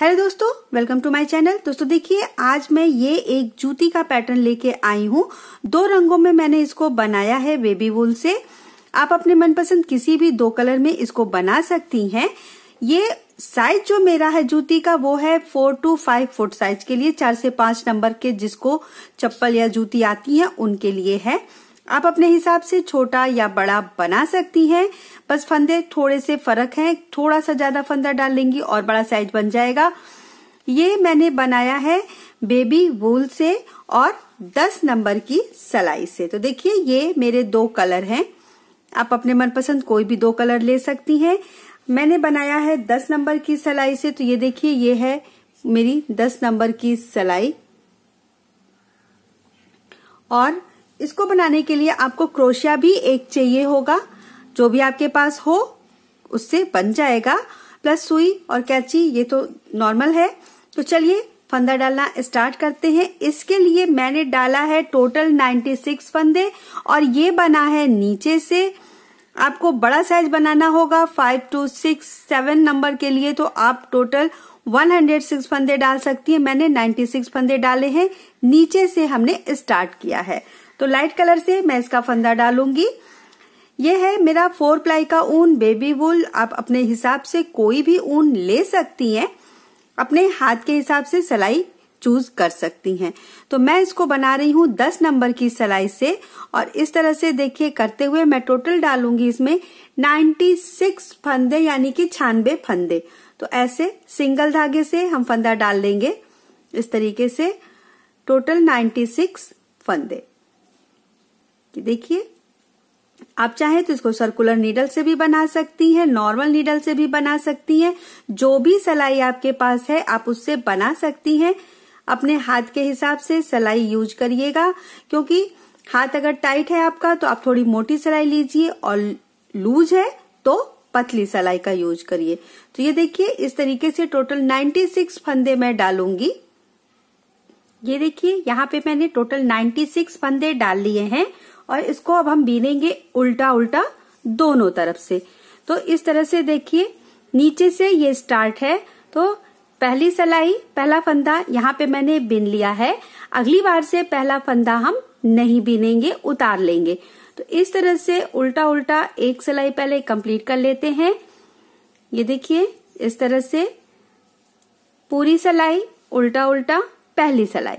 hello दोस्तों welcome to my channel दोस्तों देखिए आज मैं ये एक जूती का पैटर्न लेके आई हूँ दो रंगों में मैंने इसको बनाया है बेबी वूल से आप अपने मनपसंद किसी भी दो कलर में इसको बना सकती हैं ये साइज जो मेरा है जूती का वो है four two five foot size के लिए चार से पांच नंबर के जिसको चप्पल या जूती आती है उनके लिए है आप अपने हिसाब से छोटा या बड़ा बना सकती हैं बस फंदे थोड़े से फर्क है थोड़ा सा ज्यादा फंदा डाल लेंगी और बड़ा साइज बन जाएगा ये मैंने बनाया है बेबी वूल से और 10 नंबर की सलाई से तो देखिए ये मेरे दो कलर हैं आप अपने मनपसंद कोई भी दो कलर ले सकती हैं मैंने बनाया है 10 नंबर की सलाई से तो ये देखिए ये है मेरी 10 नंबर की सलाई और इसको बनाने के लिए आपको क्रोशिया भी एक चाहिए होगा जो भी आपके पास हो उससे बन जाएगा प्लस सुई और कैची ये तो नॉर्मल है तो चलिए फंदा डालना स्टार्ट करते हैं इसके लिए मैंने डाला है टोटल 96 फंदे और ये बना है नीचे से आपको बड़ा साइज बनाना होगा five two six seven number के लिए तो आप टोटल 106 फंदे डाल सकती है मैंने 96 फंदे डाले हैं नीचे से हमने स्टार्ट किया है तो लाइट कलर से मैं इसका फंदा डालूंगी ये है मेरा फोर प्लाई का ऊन बेबी वुल आप अपने हिसाब से कोई भी ऊन ले सकती हैं अपने हाथ के हिसाब से सिलाई चूज कर सकती हैं तो मैं इसको बना रही हूँ दस नंबर की सिलाई से और इस तरह से देखिए करते हुए मैं टोटल डालूंगी इसमें नाइन्टी सिक्स फंदे यानी कि छानबे फंदे तो ऐसे सिंगल धागे से हम फंदा डाल लेंगे इस तरीके से टोटल नाइन्टी सिक्स फंदे कि देखिए आप चाहे तो इसको सर्कुलर नीडल से भी बना सकती हैं नॉर्मल नीडल से भी बना सकती हैं जो भी सलाई आपके पास है आप उससे बना सकती हैं अपने हाथ के हिसाब से सलाई यूज करिएगा क्योंकि हाथ अगर टाइट है आपका तो आप थोड़ी मोटी सलाई लीजिए और लूज है तो पतली सलाई का यूज करिए तो ये देखिए इस तरीके से टोटल 96 फंदे मैं डालूंगी ये देखिए यहाँ पे मैंने टोटल 96 फंदे डाल लिए हैं और इसको अब हम बीनेंगे उल्टा उल्टा दोनों तरफ से तो इस तरह से देखिए नीचे से ये स्टार्ट है तो पहली सलाई पहला फंदा यहाँ पे मैंने बिन लिया है अगली बार से पहला फंदा हम नहीं बीनेंगे उतार लेंगे तो इस तरह से उल्टा उल्टा एक सिलाई पहले कंप्लीट कर लेते हैं ये देखिए इस तरह से पूरी सलाई उल्टा उल्टा पहली सलाई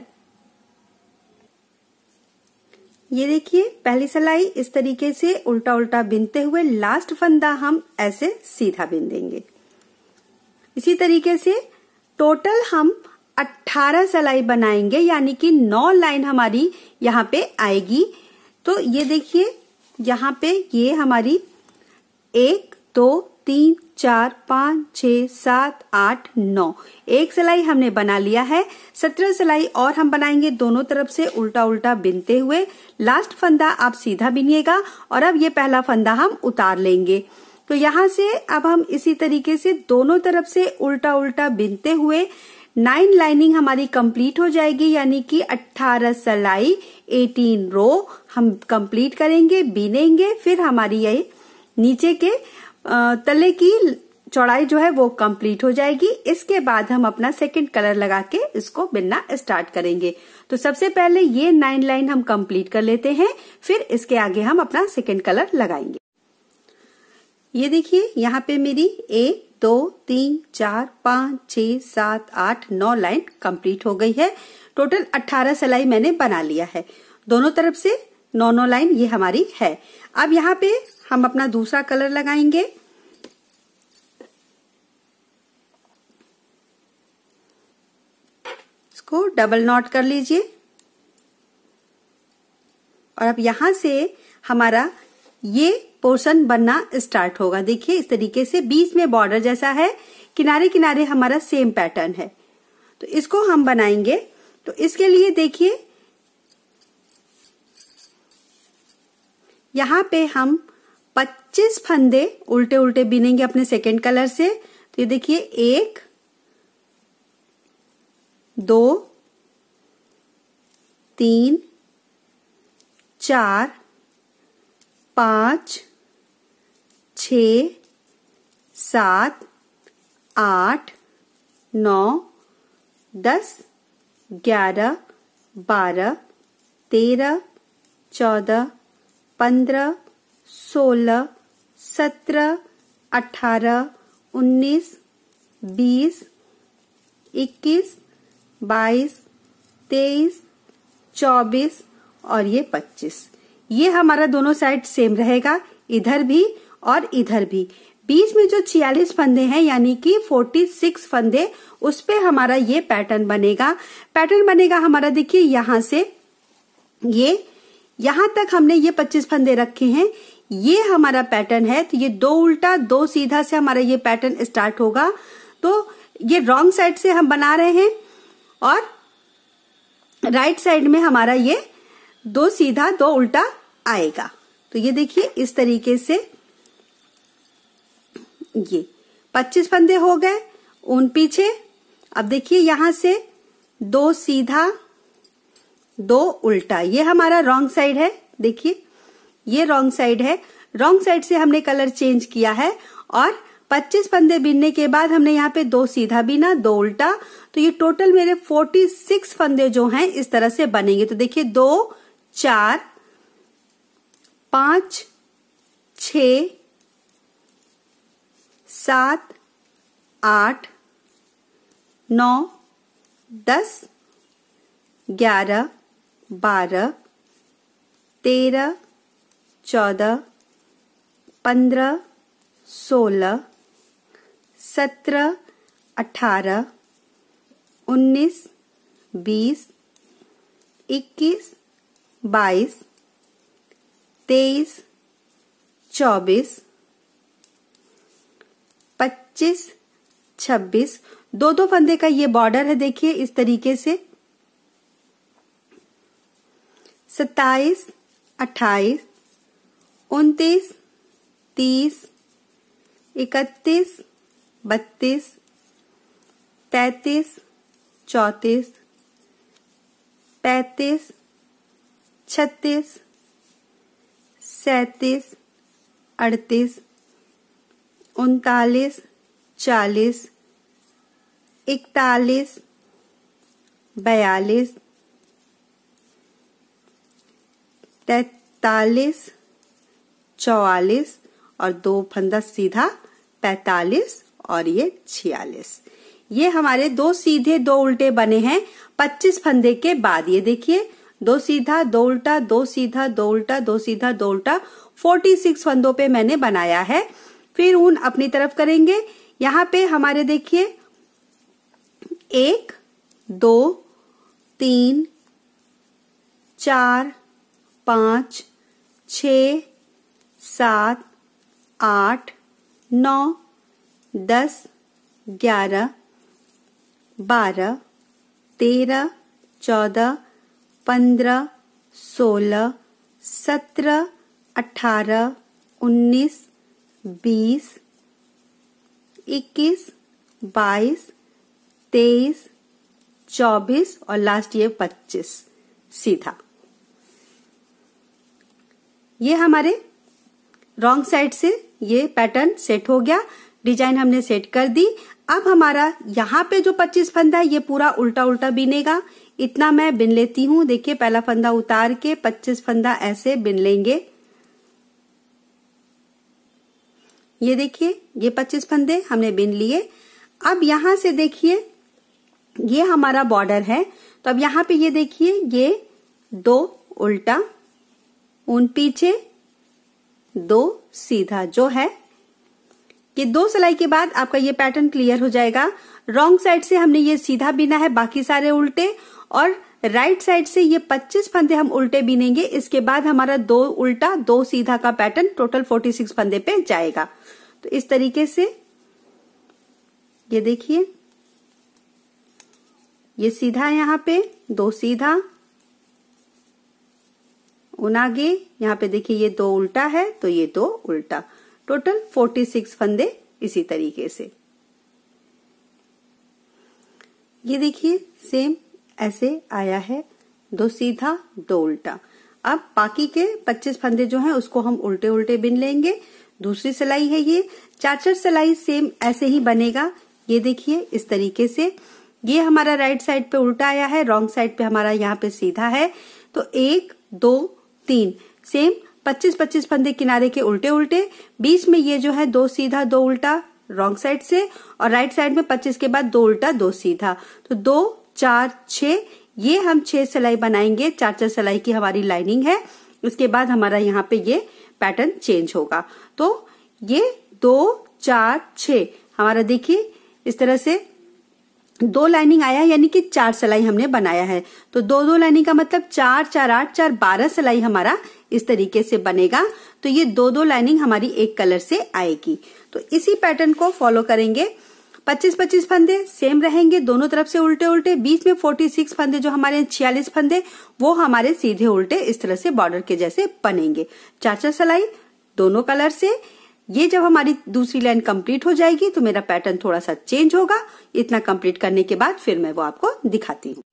ये देखिए पहली सलाई इस तरीके से उल्टा उल्टा बिनते हुए लास्ट फंदा हम ऐसे सीधा बिन देंगे इसी तरीके से टोटल हम 18 सलाई बनाएंगे यानी कि 9 लाइन हमारी यहाँ पे आएगी तो ये देखिए यहाँ पे ये हमारी एक दो तीन चार पाँच छ सात आठ नौ एक सिलाई हमने बना लिया है सत्रह सिलाई और हम बनाएंगे दोनों तरफ से उल्टा उल्टा बिनते हुए लास्ट फंदा आप सीधा बिनिएगा और अब ये पहला फंदा हम उतार लेंगे तो यहाँ से अब हम इसी तरीके से दोनों तरफ से उल्टा उल्टा बिनते हुए नाइन लाइनिंग हमारी कंप्लीट हो जाएगी यानी कि 18 सलाई 18 रो हम कंप्लीट करेंगे बीनेंगे फिर हमारी ये नीचे के तले की चौड़ाई जो है वो कंप्लीट हो जाएगी इसके बाद हम अपना सेकंड कलर लगा के इसको बिनना स्टार्ट करेंगे तो सबसे पहले ये नाइन लाइन हम कंप्लीट कर लेते हैं फिर इसके आगे हम अपना सेकंड कलर लगाएंगे ये देखिए यहाँ पे मेरी एक दो तीन चार पांच छ सात आठ नौ लाइन कंप्लीट हो गई है टोटल अट्ठारह सिलाई मैंने बना लिया है दोनों तरफ से नौ लाइन ये हमारी है अब यहाँ पे हम अपना दूसरा कलर लगाएंगे इसको डबल नॉट कर लीजिए और अब यहां से हमारा ये पोर्शन बनना स्टार्ट होगा देखिए इस तरीके से बीच में बॉर्डर जैसा है किनारे किनारे हमारा सेम पैटर्न है तो इसको हम बनाएंगे तो इसके लिए देखिए यहाँ पे हम 25 फंदे उल्टे उल्टे बिनेंगे अपने सेकेंड कलर से तो ये देखिए एक दो तीन चार पाँच छ सात आठ नौ दस ग्यारह बारह तेरह चौदह पंद्रह सोलह सत्रह अठारह उन्नीस बीस इक्कीस बाईस तेईस चौबीस और ये पच्चीस ये हमारा दोनों साइड सेम रहेगा इधर भी और इधर भी बीच में जो छियालीस फंदे हैं यानी कि सिक्स फंदे उस पे हमारा ये पैटर्न बनेगा पैटर्न बनेगा हमारा देखिए यहां से ये यहां तक हमने ये पच्चीस फंदे रखे हैं ये हमारा पैटर्न है तो ये दो उल्टा दो सीधा से हमारा ये पैटर्न स्टार्ट होगा तो ये रॉन्ग साइड से हम बना रहे हैं और राइट right साइड में हमारा ये दो सीधा दो उल्टा आएगा तो ये देखिए इस तरीके से ये 25 फंदे हो गए उन पीछे अब देखिए यहां से दो सीधा दो उल्टा ये हमारा रॉन्ग साइड है देखिए ये रॉन्ग साइड है रॉन्ग साइड से हमने कलर चेंज किया है और 25 फंदे बीनने के बाद हमने यहाँ पे दो सीधा बीना दो उल्टा तो ये टोटल मेरे 46 फंदे जो हैं इस तरह से बनेंगे तो देखिए दो चार पांच छ सात आठ नौ दस ग्यारह बारह तेरह चौदह पंद्रह सोलह सत्रह अठारह उन्नीस बीस इक्कीस बाईस तेईस चौबीस पच्चीस छब्बीस दो दो फंदे का ये बॉर्डर है देखिए इस तरीके से सत्ताईस अट्ठाईस उनतीस तीस इकतीस बत्तीस तैतीस चौतीस पैतीस छत्तीस सैतीस अड़तीस उनतालीस चालीस इकतालीस बयालीस तैतालीस चौवालीस और दो फंदा सीधा पैतालीस और ये छियालीस ये हमारे दो सीधे दो उल्टे बने हैं पच्चीस फंदे के बाद ये देखिए दो सीधा दो उल्टा दो सीधा दो उल्टा दो सीधा दो उल्टा फोर्टी सिक्स फंदों पे मैंने बनाया है फिर उन अपनी तरफ करेंगे यहाँ पे हमारे देखिए एक दो तीन चार पाँच छ सात आठ नौ दस ग्यारह बारह तेरह चौदह पंद्रह सोलह सत्रह अठारह उन्नीस बीस इक्कीस बाईस तेईस चौबीस और लास्ट ये पच्चीस सीधा ये हमारे रॉन्ग साइड से ये पैटर्न सेट हो गया डिजाइन हमने सेट कर दी अब हमारा यहाँ पे जो 25 फंदा है ये पूरा उल्टा उल्टा बिनेगा इतना मैं बिन लेती हूँ देखिए पहला फंदा उतार के 25 फंदा ऐसे बिन लेंगे ये देखिए ये 25 फंदे हमने बिन लिए अब यहां से देखिए ये हमारा बॉर्डर है तो अब यहाँ पे ये देखिए ये दो उल्टा उन पीछे दो सीधा जो है ये दो सिलाई के बाद आपका ये पैटर्न क्लियर हो जाएगा रॉन्ग साइड से हमने ये सीधा बिना है बाकी सारे उल्टे और राइट साइड से ये 25 फंदे हम उल्टे बीनेंगे इसके बाद हमारा दो उल्टा दो सीधा का पैटर्न टोटल 46 फंदे पे जाएगा तो इस तरीके से ये देखिए ये सीधा यहां पे दो सीधा उनागे यहाँ पे देखिए ये दो उल्टा है तो ये दो उल्टा टोटल फोर्टी सिक्स फंदे इसी तरीके से ये देखिए सेम ऐसे आया है दो सीधा दो उल्टा अब बाकी के 25 फंदे जो हैं उसको हम उल्टे उल्टे बिन लेंगे दूसरी सिलाई है ये चाचर सिलाई सेम ऐसे ही बनेगा ये देखिए इस तरीके से ये हमारा राइट साइड पे उल्टा आया है रॉन्ग साइड पे हमारा यहाँ पे सीधा है तो एक दो तीन सेम पच्चीस पच्चीस फंदे किनारे के उल्टे उल्टे बीच में ये जो है दो सीधा दो उल्टा रॉन्ग साइड से और राइट साइड में पच्चीस के बाद दो उल्टा दो सीधा तो दो चार छ ये हम छह सिलाई बनाएंगे चार चार सिलाई की हमारी लाइनिंग है उसके बाद हमारा यहाँ पे ये पैटर्न चेंज होगा तो ये दो चार छ हमारा देखिए इस तरह से दो लाइनिंग आया यानी कि चार सिलाई हमने बनाया है तो दो दो लाइनिंग का मतलब चार चार आठ चार बारह सिलाई हमारा इस तरीके से बनेगा तो ये दो दो लाइनिंग हमारी एक कलर से आएगी तो इसी पैटर्न को फॉलो करेंगे 25-25 फंदे सेम रहेंगे दोनों तरफ से उल्टे उल्टे बीच में 46 फंदे जो हमारे 46 फंदे वो हमारे सीधे उल्टे इस तरह से बॉर्डर के जैसे बनेंगे चार चार सिलाई दोनों कलर से ये जब हमारी दूसरी लाइन कंप्लीट हो जाएगी तो मेरा पैटर्न थोड़ा सा चेंज होगा इतना कंप्लीट करने के बाद फिर मैं वो आपको दिखाती हूँ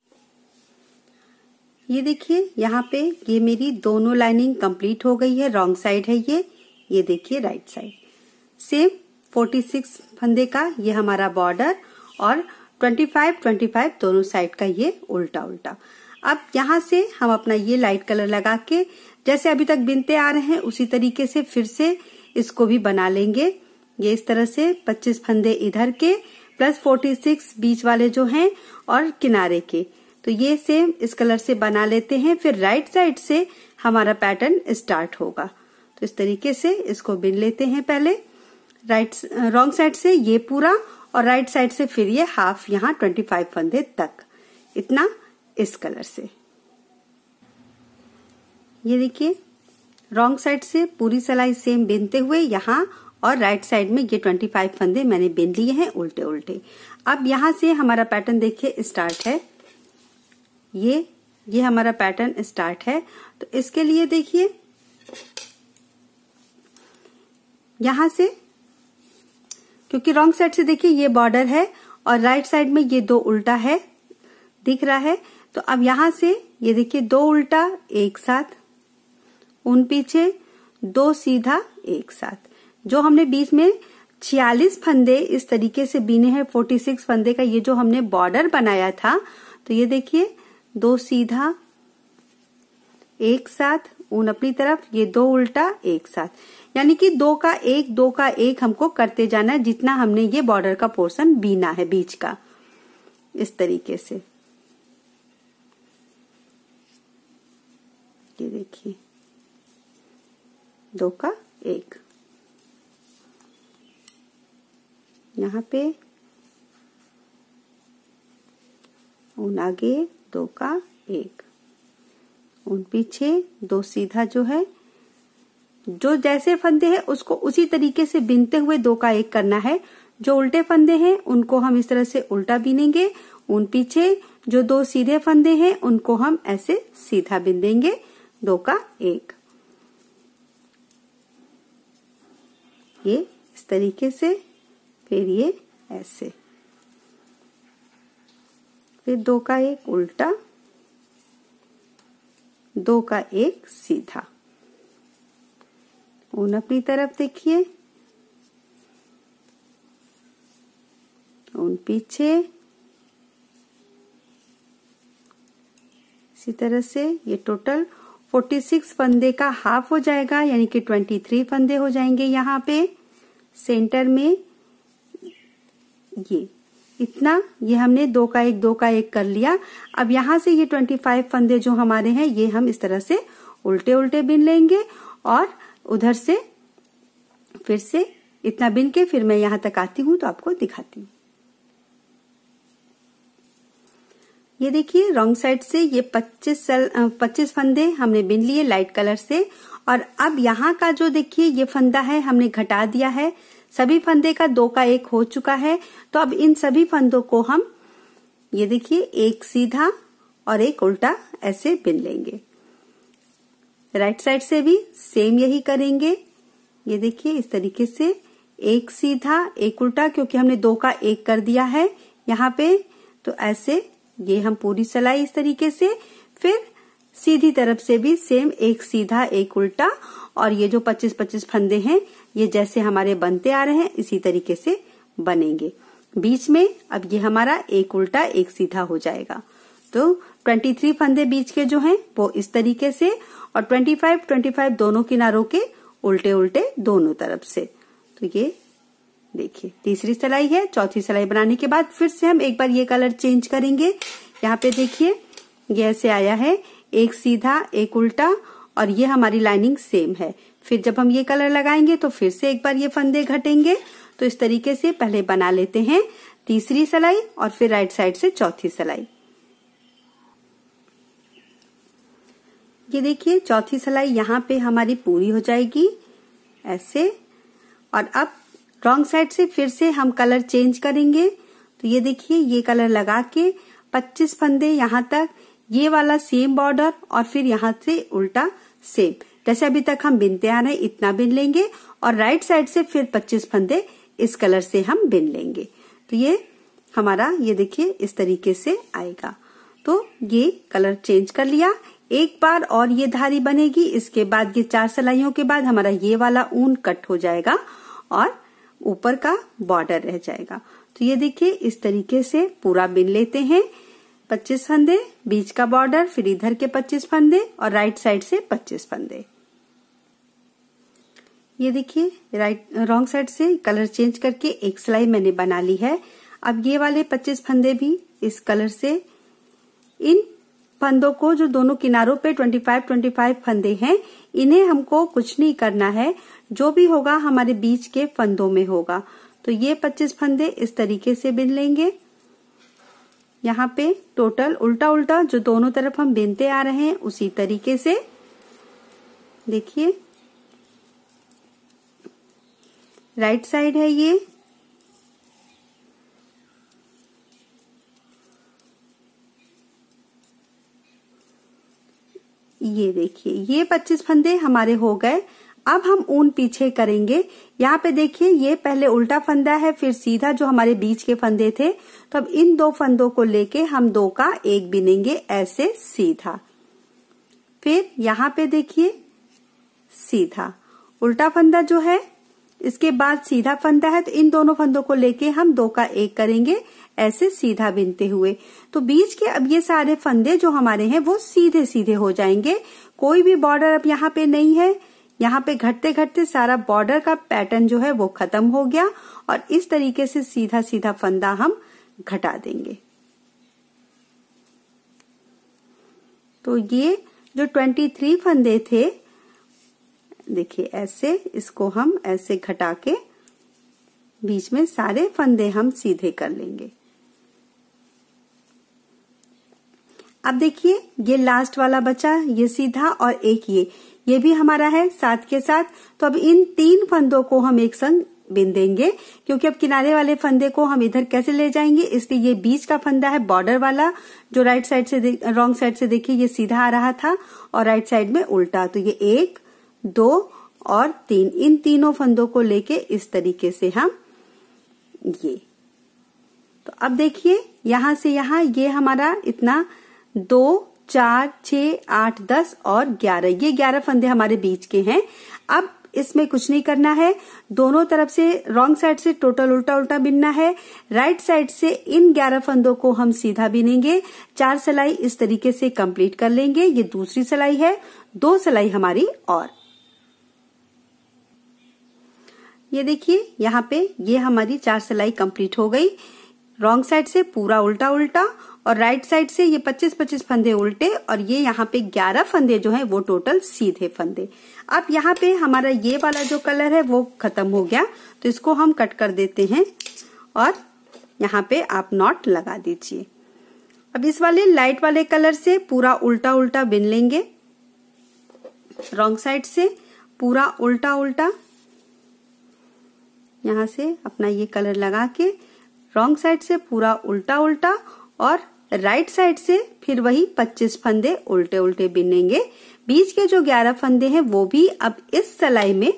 ये देखिए यहाँ पे ये मेरी दोनों लाइनिंग कंप्लीट हो गई है रॉन्ग साइड है ये ये देखिए राइट साइड सेम 46 फंदे का ये हमारा बॉर्डर और 25 25 दोनों साइड का ये उल्टा उल्टा अब यहाँ से हम अपना ये लाइट कलर लगा के जैसे अभी तक बिनते आ रहे हैं उसी तरीके से फिर से इसको भी बना लेंगे ये इस तरह से 25 फंदे इधर के प्लस 46 बीच वाले जो हैं और किनारे के तो ये सेम इस कलर से बना लेते हैं फिर राइट साइड से हमारा पैटर्न स्टार्ट होगा तो इस तरीके से इसको बिन लेते हैं पहले राइट रॉन्ग साइड से ये पूरा और राइट साइड से फिर ये हाफ यहाँ 25 फंदे तक इतना इस कलर से ये देखिए रॉन्ग साइड से पूरी सलाई सेम बिनते हुए यहाँ और राइट साइड में ये 25 फंदे मैंने बिन लिए हैं उल्टे उल्टे अब यहाँ से हमारा पैटर्न देखिए स्टार्ट है ये ये हमारा पैटर्न स्टार्ट है तो इसके लिए देखिए यहां से क्योंकि रॉन्ग साइड से देखिए ये बॉर्डर है और राइट साइड में ये दो उल्टा है दिख रहा है तो अब यहां से ये देखिए दो उल्टा एक साथ उन पीछे दो सीधा एक साथ जो हमने बीच में छियालीस फंदे इस तरीके से बीने हैं फोर्टी सिक्स फंदे का ये जो हमने बॉर्डर बनाया था तो ये देखिए दो सीधा एक साथ उन अपनी तरफ ये दो उल्टा एक साथ यानी कि दो का एक दो का एक हमको करते जाना है जितना हमने ये बॉर्डर का पोर्शन बीना है बीच का इस तरीके से ये देखिए दो का एक यहाँ पे ऊन आगे दो का एक ऊन पीछे दो सीधा जो है जो जैसे फंदे हैं उसको उसी तरीके से बिनते हुए दो का एक करना है जो उल्टे फंदे हैं उनको हम इस तरह से उल्टा बिनेंगे उन पीछे जो दो सीधे फंदे हैं उनको हम ऐसे सीधा बिन देंगे दो का एक ये इस तरीके से फिर ये ऐसे फिर दो का एक उल्टा दो का एक सीधा ऊन अपनी तरफ देखिए उन पीछे इसी तरह से ये टोटल फोर्टी सिक्स फंदे का हाफ हो जाएगा यानी कि ट्वेंटी थ्री फंदे हो जाएंगे यहाँ पे सेंटर में ये इतना ये हमने दो का एक दो का एक कर लिया अब यहाँ से ये ट्वेंटी फाइव फंदे जो हमारे हैं ये हम इस तरह से उल्टे उल्टे बिन लेंगे और उधर से फिर से इतना बिन के फिर मैं यहां तक आती हूँ तो आपको दिखाती हूँ ये देखिए रॉन्ग साइड से ये 25 सेल 25 फंदे हमने बिन लिए लाइट कलर से और अब यहाँ का जो देखिए ये फंदा है हमने घटा दिया है सभी फंदे का दो का एक हो चुका है तो अब इन सभी फंदों को हम ये देखिए एक सीधा और एक उल्टा ऐसे बिन लेंगे राइट साइड से भी सेम यही करेंगे ये देखिए इस तरीके से एक सीधा एक उल्टा क्योंकि हमने दो का एक कर दिया है यहाँ पे तो ऐसे ये हम पूरी सलाई इस तरीके से फिर सीधी तरफ से भी सेम एक सीधा एक उल्टा और ये जो 25-25 फंदे हैं ये जैसे हमारे बनते आ रहे हैं इसी तरीके से बनेंगे बीच में अब ये हमारा एक उल्टा एक सीधा हो जाएगा तो 23 फंदे बीच के जो हैं वो इस तरीके से और 25 25 दोनों किनारों के उल्टे उल्टे दोनों तरफ से तो ये देखिए तीसरी सिलाई है चौथी सिलाई बनाने के बाद फिर से हम एक बार ये कलर चेंज करेंगे यहाँ पे देखिए ये ऐसे आया है एक सीधा एक उल्टा और ये हमारी लाइनिंग सेम है फिर जब हम ये कलर लगाएंगे तो फिर से एक बार ये फंदे घटेंगे तो इस तरीके से पहले बना लेते हैं तीसरी सिलाई और फिर राइट साइड से चौथी सिलाई ये देखिए चौथी सिलाई यहाँ पे हमारी पूरी हो जाएगी ऐसे और अब रॉन्ग साइड से फिर से हम कलर चेंज करेंगे तो ये देखिए ये कलर लगा के 25 फंदे यहाँ तक ये वाला सेम बॉर्डर और फिर यहाँ से उल्टा सेम जैसे अभी तक हम बिनते आ रहे हैं इतना बिन लेंगे और राइट साइड से फिर 25 फंदे इस कलर से हम बिन लेंगे तो ये हमारा ये देखिए इस तरीके से आएगा तो ये कलर चेंज कर लिया एक बार और ये धारी बनेगी इसके बाद ये चार सलाइयों के बाद हमारा ये वाला ऊन कट हो जाएगा और ऊपर का बॉर्डर रह जाएगा तो ये देखिए इस तरीके से पूरा बिन लेते हैं 25 फंदे बीच का बॉर्डर फिर इधर के 25 फंदे और राइट साइड से 25 फंदे ये देखिए राइट रॉन्ग साइड से कलर चेंज करके एक सिलाई मैंने बना ली है अब ये वाले 25 फंदे भी इस कलर से इन फंदों को जो दोनों किनारों पे 25 25 फंदे हैं इन्हें हमको कुछ नहीं करना है जो भी होगा हमारे बीच के फंदों में होगा तो ये 25 फंदे इस तरीके से बिन लेंगे यहाँ पे टोटल उल्टा उल्टा जो दोनों तरफ हम बिनते आ रहे हैं उसी तरीके से देखिए राइट साइड है ये ये देखिए ये पच्चीस फंदे हमारे हो गए अब हम ऊन पीछे करेंगे यहाँ पे देखिए ये पहले उल्टा फंदा है फिर सीधा जो हमारे बीच के फंदे थे तो अब इन दो फंदों को लेके हम दो का एक बिनेंगे ऐसे सीधा फिर यहाँ पे देखिए सीधा उल्टा फंदा जो है इसके बाद सीधा फंदा है तो इन दोनों फंदों को लेके हम दो का एक करेंगे ऐसे सीधा बिनते हुए तो बीच के अब ये सारे फंदे जो हमारे हैं वो सीधे सीधे हो जाएंगे कोई भी बॉर्डर अब यहाँ पे नहीं है यहाँ पे घटते घटते सारा बॉर्डर का पैटर्न जो है वो खत्म हो गया और इस तरीके से सीधा सीधा फंदा हम घटा देंगे तो ये जो 23 फंदे थे देखिए ऐसे इसको हम ऐसे घटा के बीच में सारे फंदे हम सीधे कर लेंगे अब देखिए ये लास्ट वाला बचा ये सीधा और एक ये ये भी हमारा है साथ के साथ तो अब इन तीन फंदों को हम एक संग बिंदेंगे क्योंकि अब किनारे वाले फंदे को हम इधर कैसे ले जाएंगे इसलिए ये बीच का फंदा है बॉर्डर वाला जो राइट साइड से रॉन्ग साइड से देखिए ये सीधा आ रहा था और राइट साइड में उल्टा तो ये एक दो और तीन इन तीनों फंदों को लेके इस तरीके से हम ये तो अब देखिए यहां से यहां ये हमारा इतना दो चार छ आठ दस और ग्यारह ये ग्यारह फंदे हमारे बीच के हैं अब इसमें कुछ नहीं करना है दोनों तरफ से रॉन्ग साइड से टोटल उल्टा उल्टा बिनना है राइट साइड से इन ग्यारह फंदों को हम सीधा बिनेंगे चार सिलाई इस तरीके से कंप्लीट कर लेंगे ये दूसरी सिलाई है दो सिलाई हमारी और ये देखिए यहाँ पे ये हमारी चार सिलाई कंप्लीट हो गई रॉन्ग साइड से पूरा उल्टा उल्टा और राइट साइड से ये 25-25 फंदे उल्टे और ये यहाँ पे 11 फंदे जो है वो टोटल सीधे फंदे अब यहाँ पे हमारा ये वाला जो कलर है वो खत्म हो गया तो इसको हम कट कर देते हैं और यहाँ पे आप नॉट लगा दीजिए अब इस वाले लाइट वाले कलर से पूरा उल्टा उल्टा बिन लेंगे रॉन्ग साइड से पूरा उल्टा उल्टा यहां से अपना ये कलर लगा के रॉन्ग साइड से पूरा उल्टा उल्टा और राइट साइड से फिर वही 25 फंदे उल्टे उल्टे बिनेंगे बीच के जो 11 फंदे हैं वो भी अब इस सलाई में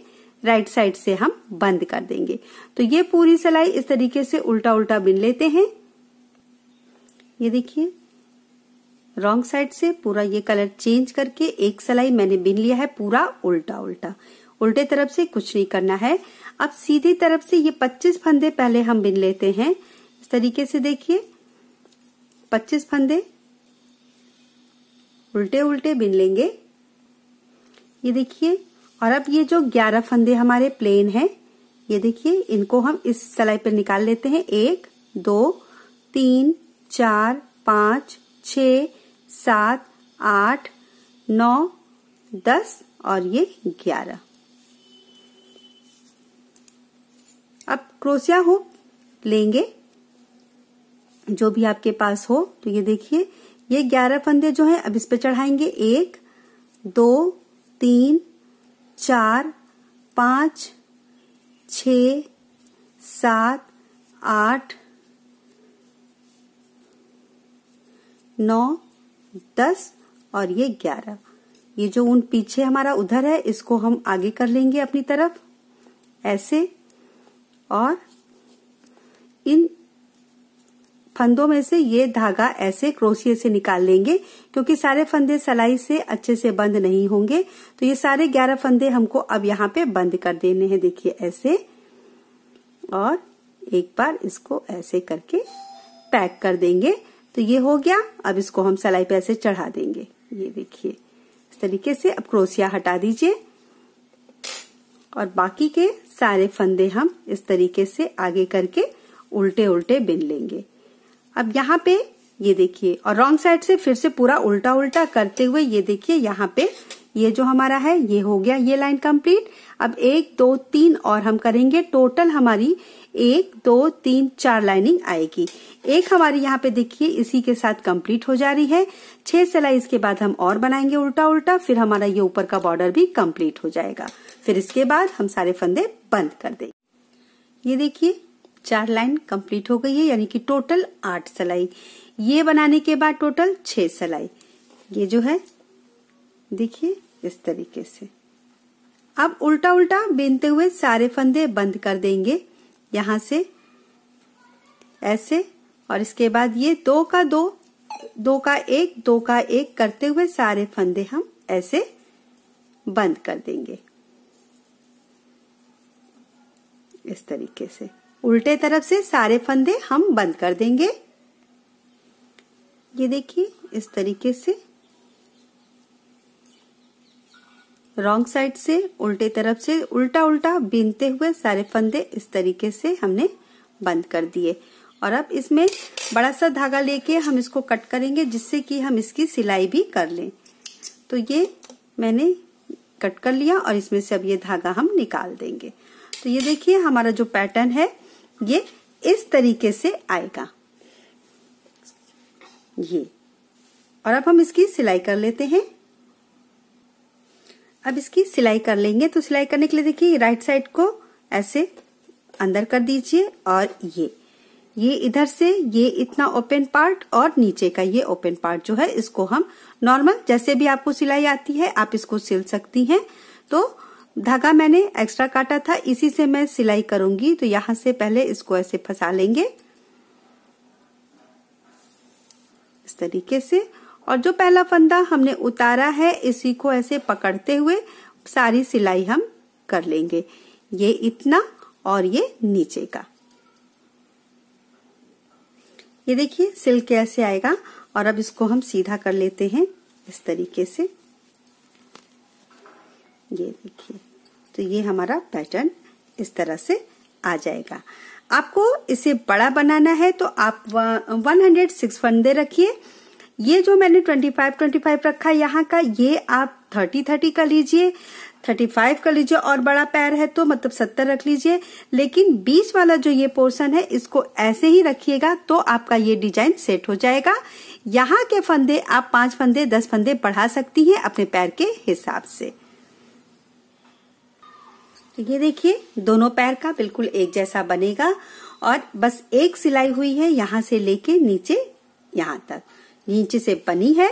राइट साइड से हम बंद कर देंगे तो ये पूरी सलाई इस तरीके से उल्टा उल्टा बिन लेते हैं ये देखिए रॉन्ग साइड से पूरा ये कलर चेंज करके एक सलाई मैंने बिन लिया है पूरा उल्टा उल्टा उल्टे तरफ से कुछ नहीं करना है अब सीधी तरफ से ये 25 फंदे पहले हम बिन लेते हैं इस तरीके से देखिए पच्चीस फंदे उल्टे उल्टे बिन लेंगे ये देखिए और अब ये जो ग्यारह फंदे हमारे प्लेन है ये देखिए इनको हम इस सिलाई पर निकाल लेते हैं एक दो तीन चार पांच छ सात आठ नौ दस और ये ग्यारह अब क्रोसिया हुक लेंगे जो भी आपके पास हो तो ये देखिए ये ग्यारह फंदे जो हैं अब इस पे चढ़ाएंगे एक दो तीन चार पांच छ सात आठ नौ दस और ये ग्यारह ये जो उन पीछे हमारा उधर है इसको हम आगे कर लेंगे अपनी तरफ ऐसे और इन फंदों में से ये धागा ऐसे क्रोशिये से निकाल लेंगे क्योंकि सारे फंदे सलाई से अच्छे से बंद नहीं होंगे तो ये सारे ग्यारह फंदे हमको अब यहाँ पे बंद कर देने हैं देखिए ऐसे और एक बार इसको ऐसे करके पैक कर देंगे तो ये हो गया अब इसको हम सलाई पे ऐसे चढ़ा देंगे ये देखिए इस तरीके से अब क्रोसिया हटा दीजिए और बाकी के सारे फंदे हम इस तरीके से आगे करके उल्टे उल्टे बिन लेंगे अब यहाँ पे ये देखिए और रॉन्ग साइड से फिर से पूरा उल्टा उल्टा करते हुए ये देखिए यहाँ पे ये जो हमारा है ये हो गया ये लाइन कंप्लीट अब एक दो तीन और हम करेंगे टोटल हमारी एक दो तीन चार लाइनिंग आएगी एक हमारी यहाँ पे देखिए इसी के साथ कंप्लीट हो जा रही है छह सिलाई इसके बाद हम और बनाएंगे उल्टा उल्टा फिर हमारा ये ऊपर का बॉर्डर भी कंप्लीट हो जाएगा फिर इसके बाद हम सारे फंदे बंद कर देंगे ये देखिए चार लाइन कंप्लीट हो गई है यानी कि टोटल आठ सलाई ये बनाने के बाद टोटल छह सलाई ये जो है देखिए इस तरीके से अब उल्टा उल्टा बीनते हुए सारे फंदे बंद कर देंगे यहां से ऐसे और इसके बाद ये दो का दो दो का एक दो का एक करते हुए सारे फंदे हम ऐसे बंद कर देंगे इस तरीके से उल्टे तरफ से सारे फंदे हम बंद कर देंगे ये देखिए इस तरीके से रॉन्ग साइड से उल्टे तरफ से उल्टा उल्टा बीनते हुए सारे फंदे इस तरीके से हमने बंद कर दिए और अब इसमें बड़ा सा धागा लेके हम इसको कट करेंगे जिससे कि हम इसकी सिलाई भी कर लें तो ये मैंने कट कर लिया और इसमें से अब ये धागा हम निकाल देंगे तो ये देखिए हमारा जो पैटर्न है ये इस तरीके से आएगा ये और अब हम इसकी सिलाई कर लेते हैं अब इसकी सिलाई कर लेंगे तो सिलाई करने के लिए देखिए राइट साइड को ऐसे अंदर कर दीजिए और ये ये इधर से ये इतना ओपन पार्ट और नीचे का ये ओपन पार्ट जो है इसको हम नॉर्मल जैसे भी आपको सिलाई आती है आप इसको सिल सकती हैं तो धागा मैंने एक्स्ट्रा काटा था इसी से मैं सिलाई करूंगी तो यहां से पहले इसको ऐसे फंसा लेंगे इस तरीके से और जो पहला फंदा हमने उतारा है इसी को ऐसे पकड़ते हुए सारी सिलाई हम कर लेंगे ये इतना और ये नीचे का ये देखिए सिल्क कैसे आएगा और अब इसको हम सीधा कर लेते हैं इस तरीके से ये देखिए तो ये हमारा पैटर्न इस तरह से आ जाएगा आपको इसे बड़ा बनाना है तो आप वन हंड्रेड सिक्स फंदे रखिए ये जो मैंने ट्वेंटी फाइव ट्वेंटी फाइव रखा है यहाँ का ये आप थर्टी थर्टी कर लीजिए थर्टी फाइव का लीजिए और बड़ा पैर है तो मतलब सत्तर रख लीजिए लेकिन बीच वाला जो ये पोर्शन है इसको ऐसे ही रखिएगा तो आपका ये डिजाइन सेट हो जाएगा यहाँ के फंदे आप पांच फंदे दस फंदे बढ़ा सकती हैं अपने पैर के हिसाब से ये देखिए दोनों पैर का बिल्कुल एक जैसा बनेगा और बस एक सिलाई हुई है यहाँ से लेके नीचे यहाँ तक नीचे से बनी है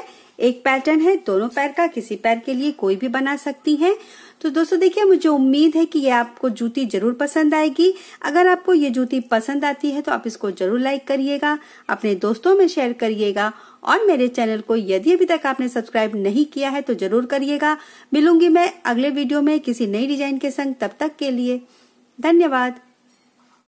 एक पैटर्न है दोनों पैर का किसी पैर के लिए कोई भी बना सकती है तो दोस्तों देखिए मुझे उम्मीद है कि ये आपको जूती जरूर पसंद आएगी अगर आपको ये जूती पसंद आती है तो आप इसको जरूर लाइक करिएगा अपने दोस्तों में शेयर करिएगा और मेरे चैनल को यदि अभी तक आपने सब्सक्राइब नहीं किया है तो जरूर करिएगा मिलूंगी मैं अगले वीडियो में किसी नई डिजाइन के संग तब तक के लिए धन्यवाद